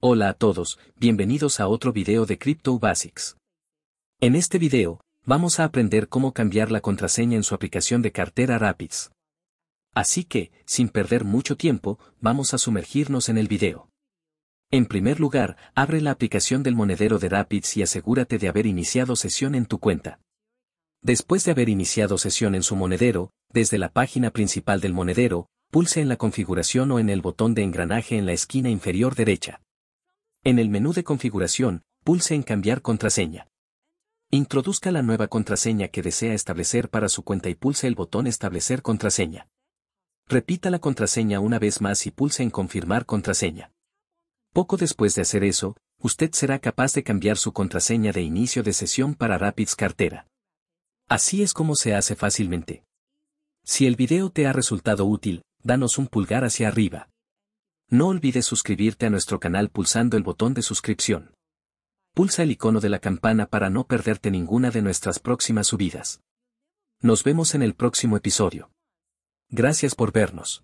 Hola a todos, bienvenidos a otro video de Crypto Basics. En este video, vamos a aprender cómo cambiar la contraseña en su aplicación de cartera Rapids. Así que, sin perder mucho tiempo, vamos a sumergirnos en el video. En primer lugar, abre la aplicación del monedero de Rapids y asegúrate de haber iniciado sesión en tu cuenta. Después de haber iniciado sesión en su monedero, desde la página principal del monedero, pulse en la configuración o en el botón de engranaje en la esquina inferior derecha. En el menú de configuración, pulse en Cambiar contraseña. Introduzca la nueva contraseña que desea establecer para su cuenta y pulse el botón Establecer contraseña. Repita la contraseña una vez más y pulse en Confirmar contraseña. Poco después de hacer eso, usted será capaz de cambiar su contraseña de inicio de sesión para Rapids Cartera. Así es como se hace fácilmente. Si el video te ha resultado útil, danos un pulgar hacia arriba. No olvides suscribirte a nuestro canal pulsando el botón de suscripción. Pulsa el icono de la campana para no perderte ninguna de nuestras próximas subidas. Nos vemos en el próximo episodio. Gracias por vernos.